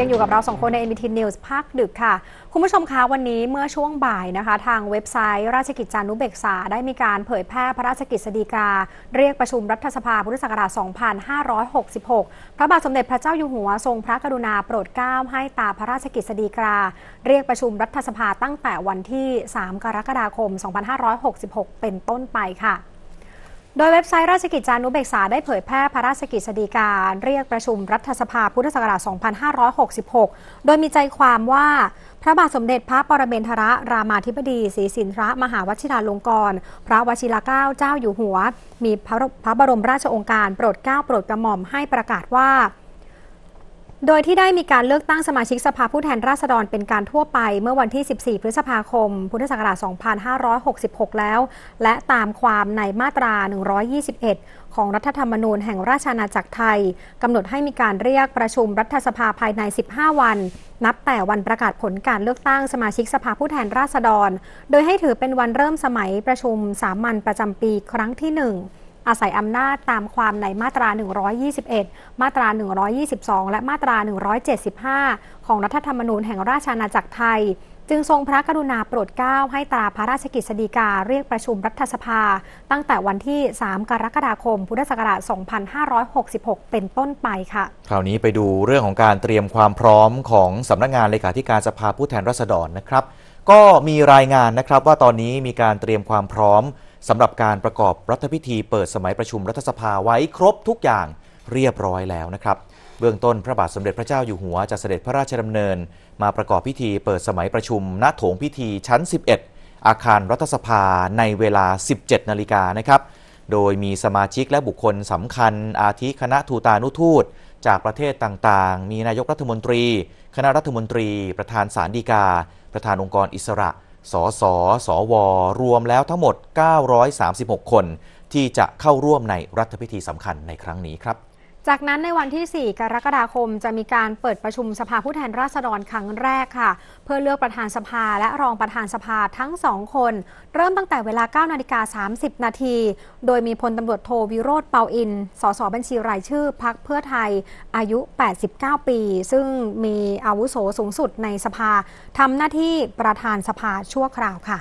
ยังอยู่กับเราสองคนใน MBT News ภาคดึกค่ะ คุณผู้ชมคะ วันนี้เมื่อช่วงบ่ายนะคะ ทางเว็บไซต์ ราชกิจจานุเบกษา ได้มีการเผยแพร่พระราชกิจสฎีกา เรียกประชุมรัฐสภาพุทธศักราช 2566 พระบาทสมเด็จพระเจ้าอยู่หัวทรงพระกรุณาโปรดเกล้า ให้ตาพระราชกิจสฎีกา เรียกประชุมรัฐสภาตั้งแต่วันที่ 3 กรกฎาคม 2566 เป็นต้นไปค่ะโดยเว็บไซต์ราชกิจจานุเบกษาได้เผยแพร่พระราชกิจสีการ เรียกประชุมรัฐสภาพุทธศักราช 2566 โดยมีใจความว่า พระบาทสมเด็จพระปรเมนทรรามาธิบดีศรีสินทรมหาวชิราลงกร พระวชิรเกล้าเจ้าอยู่หัว มีพระบรมราชโองการโปรดเกล้าโปรดกระหม่อมให้ประกาศว่าโดยที่ได้มีการเลือกตั้งสมาชิกสภาผู้แทนราษฎรเป็นการทั่วไปเมื่อวันที่ 14 พฤษภาคม พุทธศักราช 2566 แล้ว และตามความในมาตรา 121 ของรัฐธรรมนูญแห่งราชอาณาจักรไทยกำหนดให้มีการเรียกประชุมรัฐสภาภายใน 15 วัน นับแต่วันประกาศผลการเลือกตั้งสมาชิกสภาผู้แทนราษฎร โดยให้ถือเป็นวันเริ่มสมัยประชุมสามัญประจำปีครั้งที่หนึ่งอาศัยอำนาจตามความในมาตรา 121 มาตรา 122 และมาตรา 175 ของรัฐธรรมนูญแห่งราชอาณาจักรไทย จึงทรงพระกรุณาโปรดเกล้า ให้ตราพระราชกิจสีกาเรียกประชุมรัฐสภา ตั้งแต่วันที่ 3 กรกฎาคม พุทธศักราช 2566 เป็นต้นไปค่ะคราวนี้ไปดูเรื่องของการเตรียมความพร้อมของสำนักงานเลขาธิการสภาผู้แทนราษฎรนะครับ ก็มีรายงานนะครับว่าตอนนี้มีการเตรียมความพร้อมสำหรับการประกอบรัฐพิธีเปิดสมัยประชุมรัฐสภาไว้ครบทุกอย่างเรียบร้อยแล้วนะครับ เบื้องต้นพระบาทสมเด็จพระเจ้าอยู่หัวจะเสด็จพระราชดำเนิน มาประกอบพิธีเปิดสมัยประชุมณโถงพิธีชั้น 11 อาคารรัฐสภาในเวลา 17นาฬิกานะครับโดยมีสมาชิกและบุคคลสำคัญอาทิคณะทูตานุทูต จากประเทศต่างๆ มีนายกรัฐมนตรี คณะรัฐมนตรี ประธานสารดีกา ประธานองค์กรอิสระสสสวรวมแล้วทั้งหมด 936 คน ที่จะเข้าร่วมในรัฐพิธีสำคัญในครั้งนี้ครับจากนั้นในวันที่ 4 กรกฎาคมจะมีการเปิดประชุมสภาผู้แทนราษฎรครั้งแรกค่ะ เพื่อเลือกประธานสภาและรองประธานสภาทั้งสองคน เริ่มตั้งแต่เวลา9นาฬิกา30 นาที โดยมีพลตำรวจโทวิโรธเปาอินสสบัญชีรายชื่อพักเพื่อไทยอายุ 89 ปี ซึ่งมีอาวุโสสูงสุดในสภาทำหน้าที่ประธานสภาชั่วคราวค่ะ